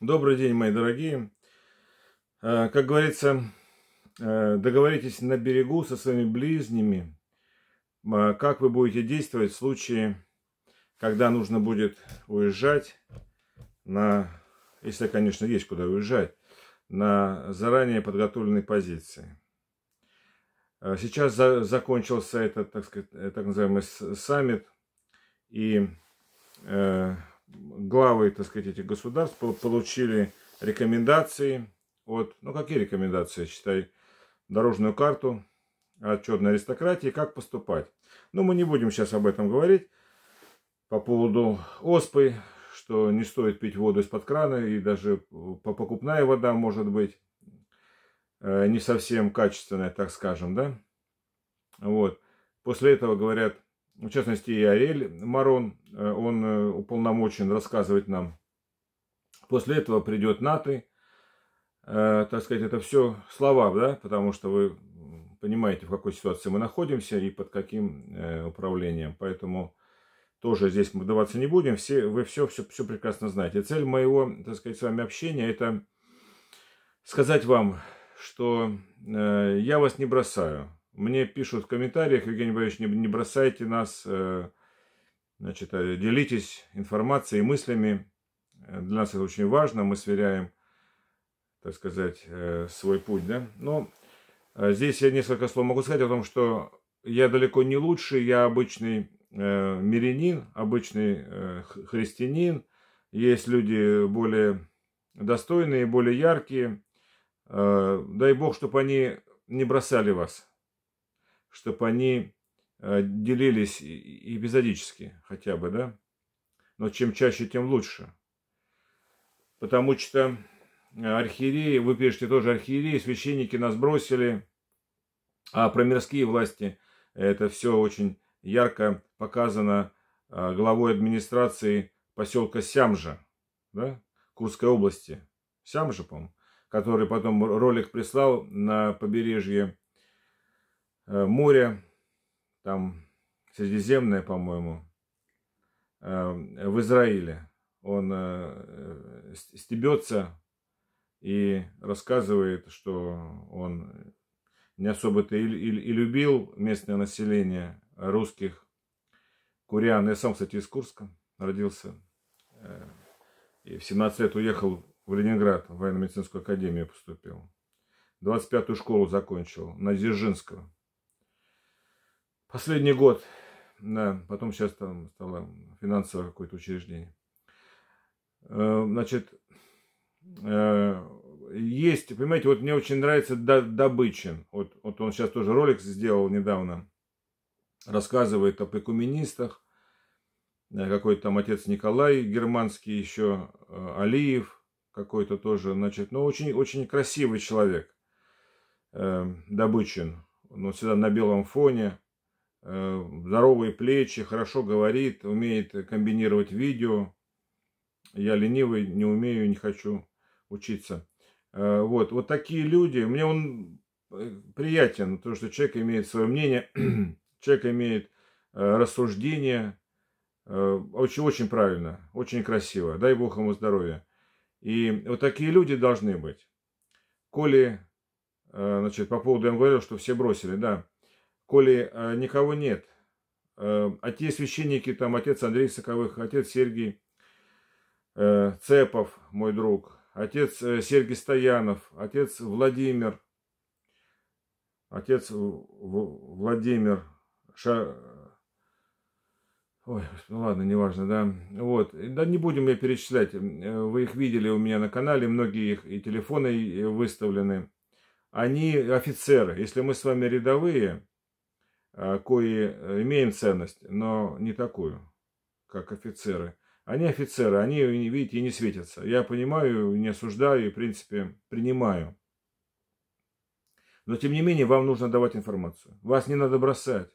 Добрый день, мои дорогие. Э, как говорится, э, договоритесь на берегу со своими ближними, э, как вы будете действовать в случае, когда нужно будет уезжать на, если, конечно, есть куда уезжать, на заранее подготовленной позиции. Сейчас за, закончился этот, так сказать, так называемый саммит, и э, главы, так сказать, этих государств получили рекомендации от, ну какие рекомендации, считай, дорожную карту от черной аристократии, как поступать. Но ну, мы не будем сейчас об этом говорить, по поводу оспы, что не стоит пить воду из-под крана, и даже покупная вода может быть э, не совсем качественная, так скажем, да. Вот. После этого говорят, в частности, и Арель Марон, э, он э, уполномочен рассказывать нам. После этого придет НАТО, э, так сказать, это все слова, да, потому что вы понимаете, в какой ситуации мы находимся и под каким управлением. Поэтому тоже здесь мы даваться не будем. Все, вы все, все, все прекрасно знаете. Цель моего, так сказать, с вами общения – это сказать вам, что я вас не бросаю. Мне пишут в комментариях, Евгений Борисович, не, не бросайте нас, э, значит, э, делитесь информацией и мыслями. Э, для нас это очень важно, мы сверяем, так сказать, свой путь, да. Но ну, а здесь я несколько слов могу сказать о том, что я далеко не лучший, я обычный мирянин, обычный христианин. Есть люди более достойные, более яркие. Дай Бог, чтобы они не бросали вас чтобы они э, делились эпизодически хотя бы, да? Но чем чаще, тем лучше. Потому что архиереи, вы пишете тоже архиереи, священники нас бросили, а про мирские власти это все очень ярко показано а, главой администрации поселка Сямжа, да, Курской области, Сямжа, по-моему, который потом ролик прислал на побережье Э, море, там Средиземное, по-моему, э, в Израиле. Он э, стебется и рассказывает, что он не особо-то и, и, и любил местное население русских курян. Я сам, кстати, из Курска родился. И в 17 лет уехал в Ленинград, в военно-медицинскую академию поступил. 25-ю школу закончил, на Дзержинского. Последний год, да, потом сейчас там стало финансовое какое-то учреждение. Э, значит, э, есть, понимаете, вот мне очень нравится Добычин. Вот, вот он сейчас тоже ролик сделал недавно. Рассказывает о прикуменистах. Э, какой-то там отец Николай германский еще, Алиев какой-то тоже. Значит, но ну, очень, очень красивый человек Добычин. но всегда на белом фоне. Э, здоровые плечи, хорошо говорит, умеет комбинировать видео. Я ленивый, не умею, не хочу учиться. Э, вот, вот такие люди, мне он э, приятен, потому что человек имеет свое мнение, человек имеет рассуждение, очень-очень правильно, очень красиво, дай бог ему здоровья. И вот такие люди должны быть. Коли, значит, по поводу, я говорил, что все бросили, да, коли э, никого нет, э, а те священники, там отец Андрей Соковых, отец Сергей э, Цепов, мой друг, отец Сергей э, Сергий Стоянов, отец Владимир, отец Владимир Ша... Ой, ну ладно, неважно, да. Вот, да не будем я перечислять. Вы их видели у меня на канале, многие их и телефоны выставлены. Они офицеры. Если мы с вами рядовые, Э, кои э, имеем ценность, но не такую, как офицеры. Они офицеры, они, видите, не светятся. Я понимаю, не осуждаю и, в принципе, принимаю. Но, тем не менее, вам нужно давать информацию. Вас не надо бросать.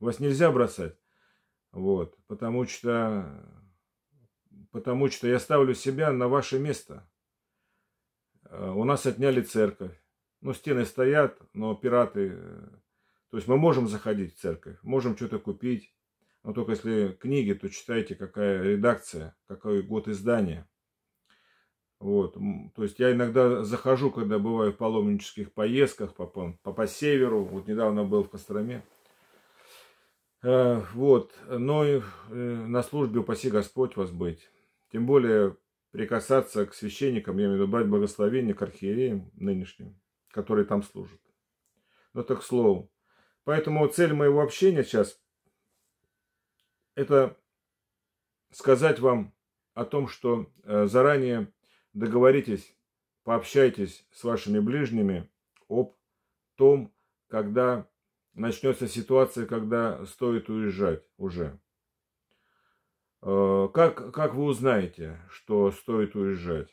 Вас нельзя бросать. Вот, потому что, потому что я ставлю себя на ваше место. Э, у нас отняли церковь. Ну, стены стоят, но пираты то есть мы можем заходить в церковь, можем что-то купить, но только если книги, то читайте, какая редакция, какой год издания. Вот. То есть я иногда захожу, когда бываю в паломнических поездках по, по, по северу. Вот недавно был в Костроме. Э, вот. Но э, на службе, упаси Господь вас быть. Тем более прикасаться к священникам, я имею в виду брать благословение к архиереям нынешним, которые там служат. Но так к слову. Поэтому цель моего общения сейчас – это сказать вам о том, что э, заранее договоритесь, пообщайтесь с вашими ближними об том, когда начнется ситуация, когда стоит уезжать уже. Э, как, как вы узнаете, что стоит уезжать?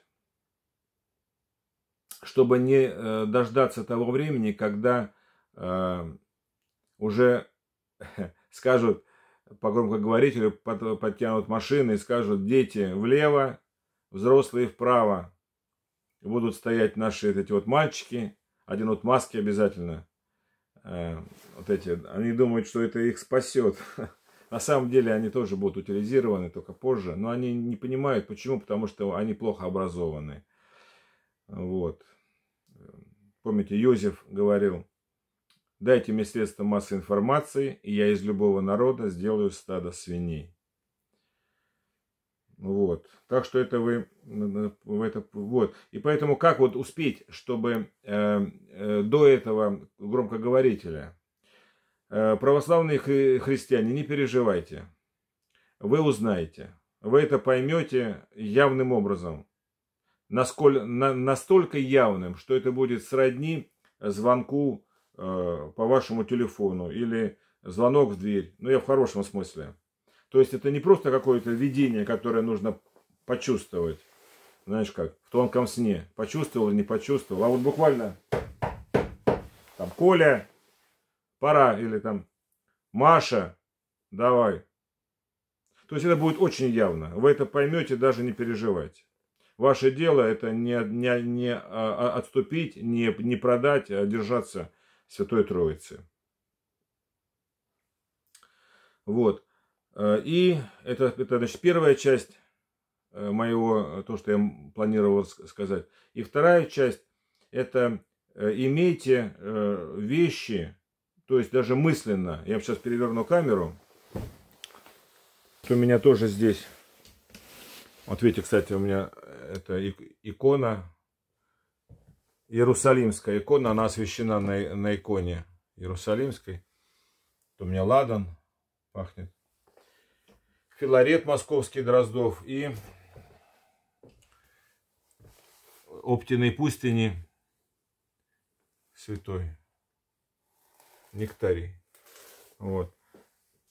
Чтобы не э, дождаться того времени, когда уже скажут по громкоговорителю, под, подтянут машины и скажут, дети влево, взрослые вправо. будут стоять наши эти вот мальчики, один вот маски обязательно. Э, вот эти, они думают, что это их спасет. На самом деле они тоже будут утилизированы только позже, но они не понимают, почему, потому что они плохо образованы. Вот. Помните, Юзеф говорил, Дайте мне средства массовой информации, и я из любого народа сделаю стадо свиней. Вот. Так что это вы... Это, вот. И поэтому как вот успеть, чтобы э, э, до этого громкоговорителя? Э, православные хри христиане, не переживайте. Вы узнаете. Вы это поймете явным образом. Насколь, на, настолько явным, что это будет сродни звонку Э, по вашему телефону или звонок в дверь. Ну, я в хорошем смысле. То есть это не просто какое-то видение, которое нужно почувствовать. Знаешь как, в тонком сне. Почувствовал или не почувствовал. А вот буквально там Коля, пора, или там Маша, давай. То есть это будет очень явно. Вы это поймете, даже не переживайте. Ваше дело это не, не, не а, а, отступить, не, не продать, а держаться Святой Троицы. Вот. Э, и это, это значит, первая часть э, моего, э, то, что я планировал сказать. И вторая часть – это имейте вещи, то есть даже мысленно. Я сейчас переверну камеру. У меня тоже здесь. Вот видите, кстати, у меня это икона Иерусалимская икона, она освящена на, на иконе Иерусалимской. Вот у меня ладан пахнет. Филарет московский Дроздов и Оптиной пустыни святой нектарий. Вот.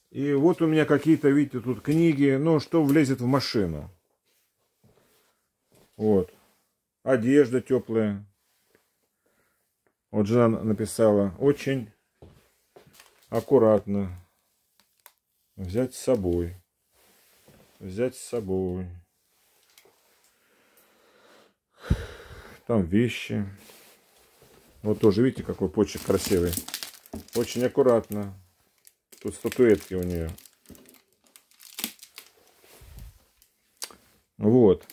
И вот у меня какие-то, видите, тут книги, ну, что влезет в машину. Вот. Одежда теплая, вот жена написала, очень аккуратно взять с собой. Взять с собой. Там вещи. Вот тоже, видите, какой почек красивый. Очень аккуратно. Тут статуэтки у нее. Вот.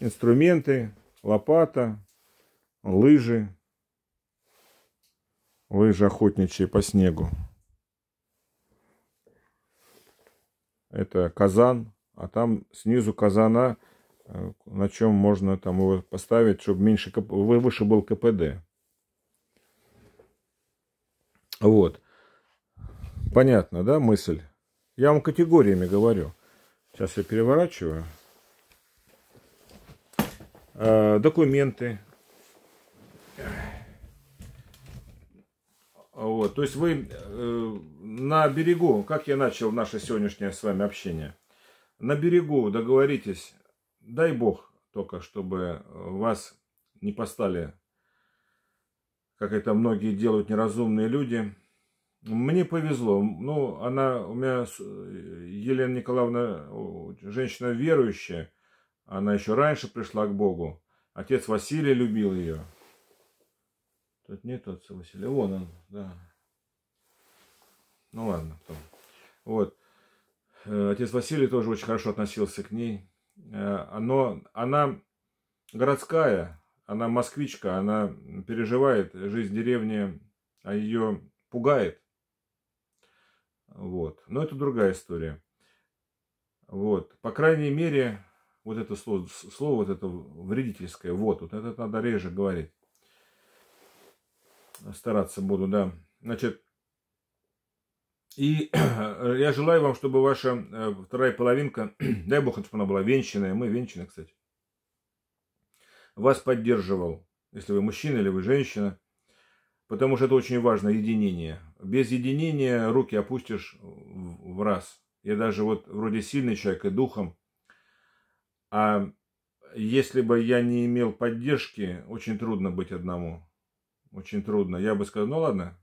Инструменты, лопата, лыжи лыжи охотничьи по снегу. Это казан, а там снизу казана, э, на чем можно там его поставить, чтобы меньше, выше был КПД. Вот. Понятно, да, мысль? Я вам категориями говорю. Сейчас я переворачиваю. Э, документы. Вот, то есть вы э, на берегу, как я начал наше сегодняшнее с вами общение, на берегу договоритесь, дай бог только, чтобы вас не поставили, как это многие делают неразумные люди. Мне повезло, ну, она, у меня э, Елена Николаевна, женщина верующая, она еще раньше пришла к Богу. Отец Василий любил ее. Тут нет отца Василия, Вон он, да. Ну ладно, потом. Вот. Э, отец Василий тоже очень хорошо относился к ней. Э, оно, она городская, она москвичка, она переживает жизнь деревни, а ее пугает. Вот. Но это другая история. Вот. По крайней мере, вот это слово, слово вот это вредительское, вот, вот это надо реже говорить. Стараться буду, да. Значит, и я желаю вам, чтобы ваша э, вторая половинка, дай бог, чтобы она была венчанная, мы венчаны, кстати, вас поддерживал, если вы мужчина или вы женщина, потому что это очень важно, единение. Без единения руки опустишь в раз. Я даже вот вроде сильный человек и духом, а если бы я не имел поддержки, очень трудно быть одному очень трудно. Я бы сказал, ну ладно.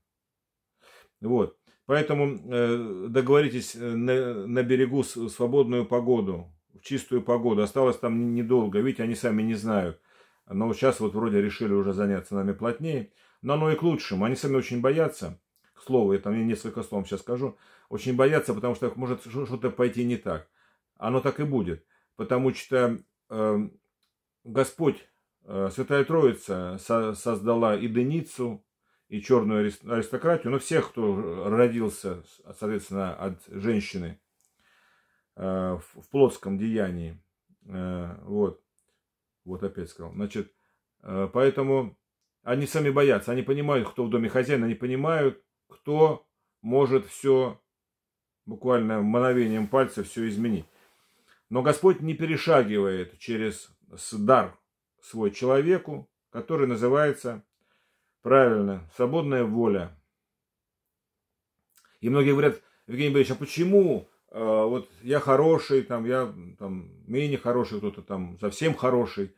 Вот. Поэтому э, договоритесь э, на, на берегу с, свободную погоду, в чистую погоду. Осталось там недолго. Видите, они сами не знают. Но сейчас вот вроде решили уже заняться нами плотнее. Но оно и к лучшему. Они сами очень боятся. К слову, я там несколько слов сейчас скажу. Очень боятся, потому что может что-то пойти не так. Оно так и будет. Потому что э, Господь Э, Святая Троица создала и Деницу, и черную аристократию, но ну, всех, кто родился, соответственно, от женщины э, в плотском деянии. Э, вот. Вот опять сказал. Значит, поэтому они сами боятся. Они понимают, кто в доме хозяин. Они понимают, кто может все буквально мановением пальца все изменить. Но Господь не перешагивает через дар свой человеку, который называется, правильно, свободная воля. И многие говорят, Евгений Борисович, а почему э, вот я хороший, там, я там, менее хороший, кто-то там совсем хороший,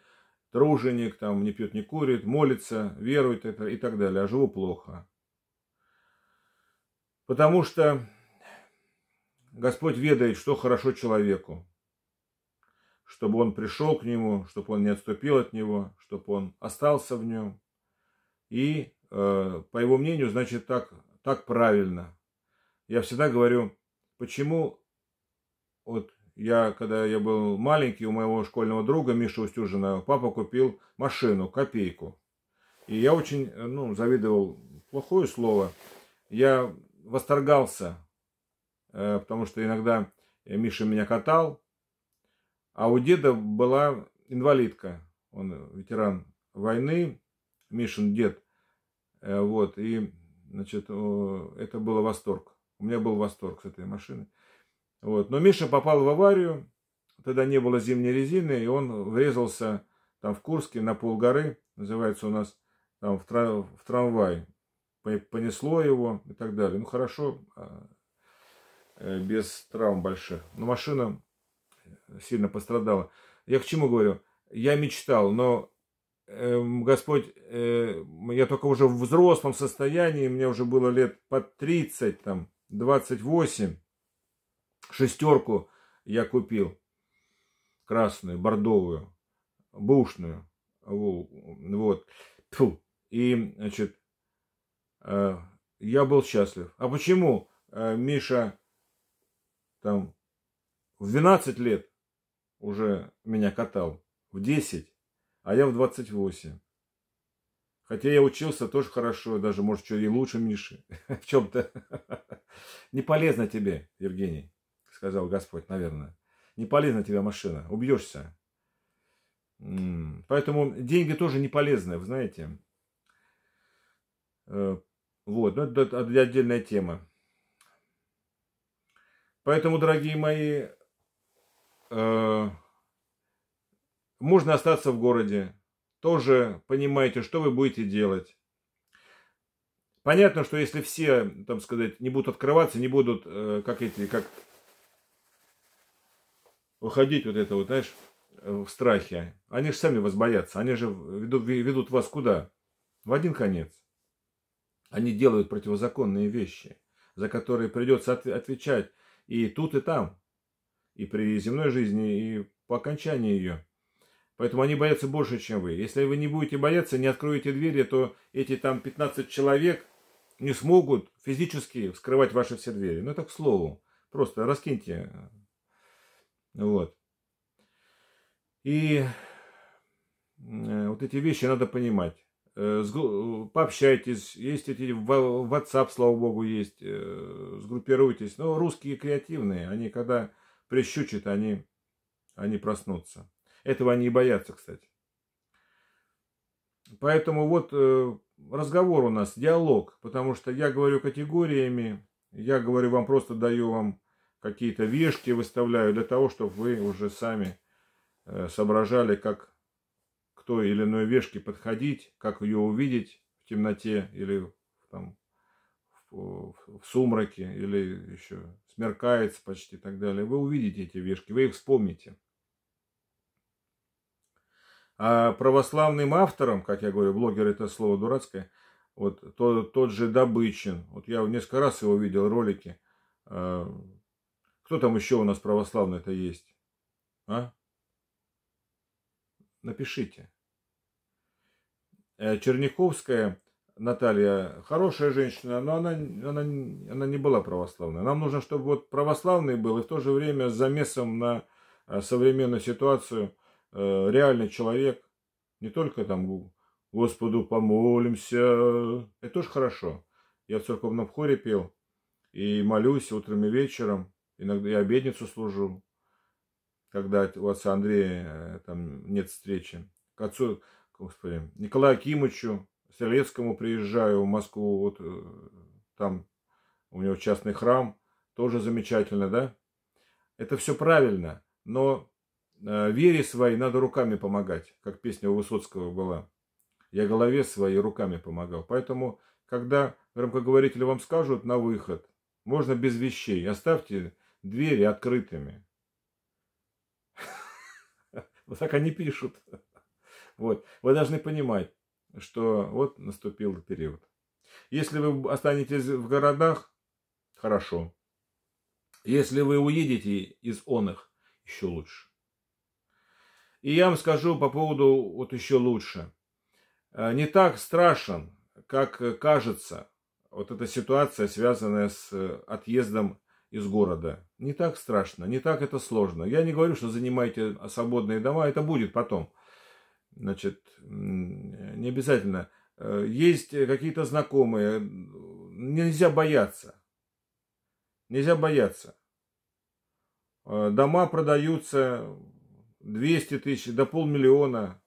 труженик, там, не пьет, не курит, молится, верует это, и так далее, а живу плохо. Потому что Господь ведает, что хорошо человеку чтобы он пришел к нему, чтобы он не отступил от него, чтобы он остался в нем. И, э, по его мнению, значит, так, так правильно. Я всегда говорю, почему вот я, когда я был маленький, у моего школьного друга Миши Устюжина, папа купил машину, копейку. И я очень, ну, завидовал, плохое слово. Я восторгался, э, потому что иногда Миша меня катал, а у деда была инвалидка. Он ветеран войны, Мишин дед. Э, вот, и, значит, это был восторг. У меня был восторг с этой машины. Вот. Но Миша попал в аварию, тогда не было зимней резины, и он врезался там в Курске на полгоры, называется у нас, там в, трав в трамвай. Понесло его и так далее. Ну, хорошо, а, э, без травм больших. Но машина сильно пострадала. Я к чему говорю? Я мечтал, но эм, Господь, э, я только уже в взрослом состоянии, мне уже было лет по 30, там, 28, шестерку я купил, красную, бордовую, бушную, вот, Фу. и, значит, э, я был счастлив. А почему э, Миша, там, в 12 лет уже меня катал. В 10, а я в 28. Хотя я учился тоже хорошо, даже, может, что и лучше Миши. в чем-то. Не полезно тебе, Евгений, сказал Господь, наверное. Не полезна тебе машина, убьешься. Поэтому деньги тоже не полезны, вы знаете. Э, вот, но ну, это отдельная тема. Поэтому, дорогие мои, Э, можно остаться в городе. Тоже понимаете, что вы будете делать. Понятно, что если все, там сказать, не будут открываться, не будут, э, как эти, как уходить вот это вот, знаешь, э, в страхе. Они же сами вас боятся. Они же ведут, ведут вас куда? В один конец. Они делают противозаконные вещи, за которые придется отвечать и тут, и там и при земной жизни, и по окончании ее. Поэтому они боятся больше, чем вы. Если вы не будете бояться, не откроете двери, то эти там 15 человек не смогут физически вскрывать ваши все двери. Ну, это к слову. Просто раскиньте. Вот. И э, вот эти вещи надо понимать. Э, пообщайтесь, есть эти WhatsApp, слава богу, есть, э, сгруппируйтесь. Но русские креативные, они когда прищучит, они, они проснутся. Этого они и боятся, кстати. Поэтому вот э, разговор у нас, диалог, потому что я говорю категориями, я говорю вам, просто даю вам какие-то вешки, выставляю для того, чтобы вы уже сами э, соображали, как к той или иной вешке подходить, как ее увидеть в темноте или там, в, в сумраке или еще смеркается почти и так далее. Вы увидите эти вешки, вы их вспомните. А православным авторам, как я говорю, блогер это слово дурацкое, вот то, тот же Добычин, вот я несколько раз его видел ролики. А, кто там еще у нас православный это есть? А? Напишите. Э, Черняховская Наталья хорошая женщина, но она, она, она не была православной. Нам нужно, чтобы вот православный был и в то же время с замесом на э, современную ситуацию э, реальный человек. Не только там Господу помолимся. Это тоже хорошо. Я в церковном хоре пел и молюсь утром и вечером. Иногда я обедницу служу, когда у отца Андрея э, там нет встречи. К отцу, господи, Николаю Акимовичу Селецкому приезжаю в Москву, вот э, там у него частный храм, тоже замечательно, да? Это все правильно, но э, вере своей надо руками помогать, как песня у Высоцкого была. Я голове своей руками помогал. Поэтому, когда громкоговорители вам скажут на выход, можно без вещей. Оставьте двери открытыми. Вот так они пишут. Вот. Вы должны понимать, что вот наступил период. Если вы останетесь в городах, хорошо. Если вы уедете из он еще лучше. И я вам скажу по поводу вот еще лучше. А, не так страшен, как кажется, вот эта ситуация, связанная с э, отъездом из города. Не так страшно, не так это сложно. Я не говорю, что занимайте свободные дома, это будет потом – Значит, э, не обязательно. Э, есть э, какие-то знакомые. Нельзя бояться. Нельзя бояться. Дома продаются 200 тысяч, до полмиллиона.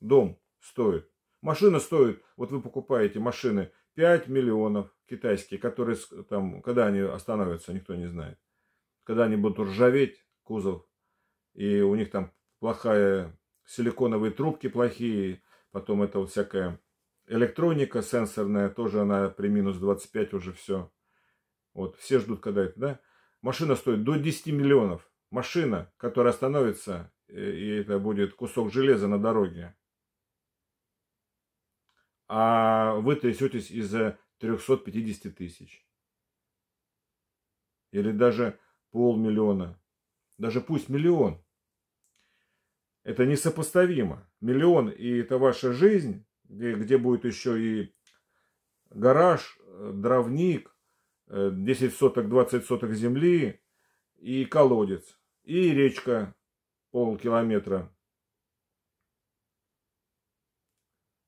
Дом стоит. Машина стоит, вот вы покупаете машины 5 миллионов китайские, которые там, когда они остановятся, никто не знает. Когда они будут ржаветь, кузов, и у них там плохая силиконовые трубки плохие, потом это вот всякая электроника сенсорная, тоже она при минус 25 уже все. Вот, все ждут, когда это, да? Машина стоит до 10 миллионов. Машина, которая остановится, э, и это будет кусок железа на дороге. А вы трясетесь из-за 350 тысяч. Или даже полмиллиона. Даже пусть миллион. Это несопоставимо. Миллион и это ваша жизнь, где, где будет еще и гараж, э, дровник, 10 э, соток, 20 соток земли и колодец. И речка полкилометра.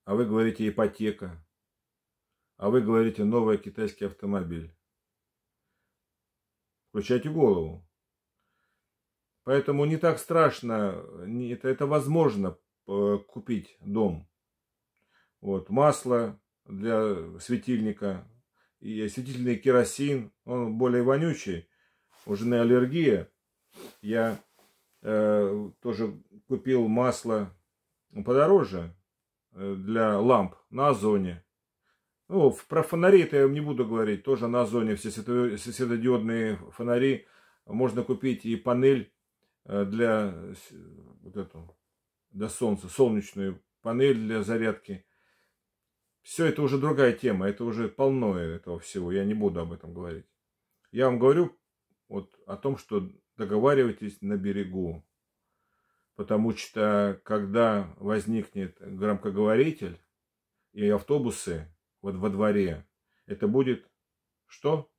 А вы говорите ипотека. А вы говорите новый китайский автомобиль. Включайте голову. Поэтому не так страшно, это, это возможно э, купить дом. Вот, масло для светильника и осветительный керосин, он более вонючий, уже на аллергия. Я э, тоже купил масло подороже э, для ламп на озоне. Ну, про фонари-то я не буду говорить, тоже на озоне все светодиодные фонари можно купить и панель Э, для вот эту, для солнца, солнечную панель для зарядки. Все это уже другая тема, это уже полно этого всего, я не буду об этом говорить. Я вам говорю вот о том, что договаривайтесь на берегу, потому что когда возникнет громкоговоритель и автобусы вот во дворе, это будет что?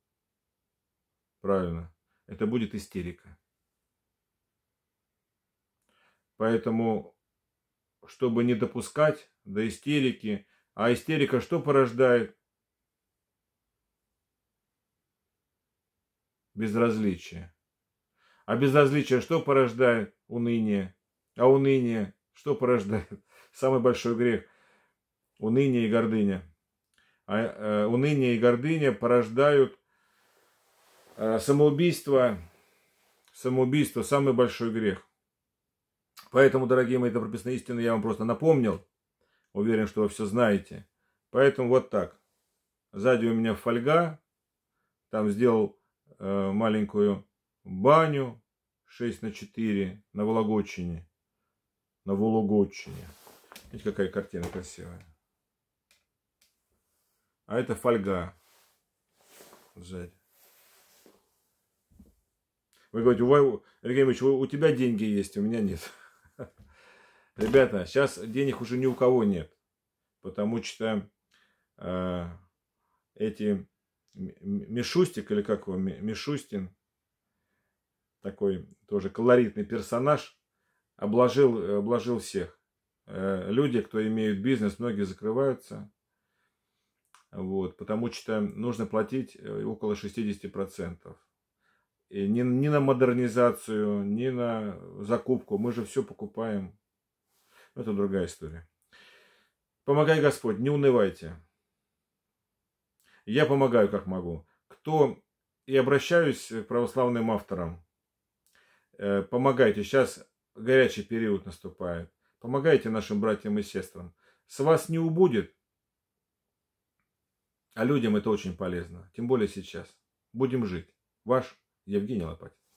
Правильно, это будет истерика. Поэтому, чтобы не допускать до истерики, а истерика что порождает? Безразличие. А безразличие что порождает? Уныние. А уныние что порождает? Самый большой грех. Уныние и гордыня. А, э, уныние и гордыня порождают э, самоубийство. Самоубийство – самый большой грех. Поэтому, дорогие мои доброписные истины, я вам просто напомнил. Уверен, что вы все знаете. Поэтому вот так. Сзади у меня фольга. Там сделал э, маленькую баню 6 на 4 на Вологодчине. На Вологодчине. Видите, какая картина красивая. А это фольга сзади. Вы говорите, у, Алексей Ильич, у тебя деньги есть, а у меня нет. Ребята, сейчас денег уже ни у кого нет, потому что э, эти Мишустик, или как его, Мишустин, такой тоже колоритный персонаж, обложил, обложил всех. Э, люди, кто имеют бизнес, многие закрываются, вот, потому что нужно платить э, около 60%. И не не на модернизацию, не на закупку, мы же все покупаем это другая история. Помогай Господь, не унывайте. Я помогаю, как могу. Кто и обращаюсь к православным авторам. Э, помогайте. Сейчас горячий период наступает. Помогайте нашим братьям и сестрам. С вас не убудет, а людям это очень полезно. Тем более сейчас. Будем жить. Ваш Евгений Лопатин.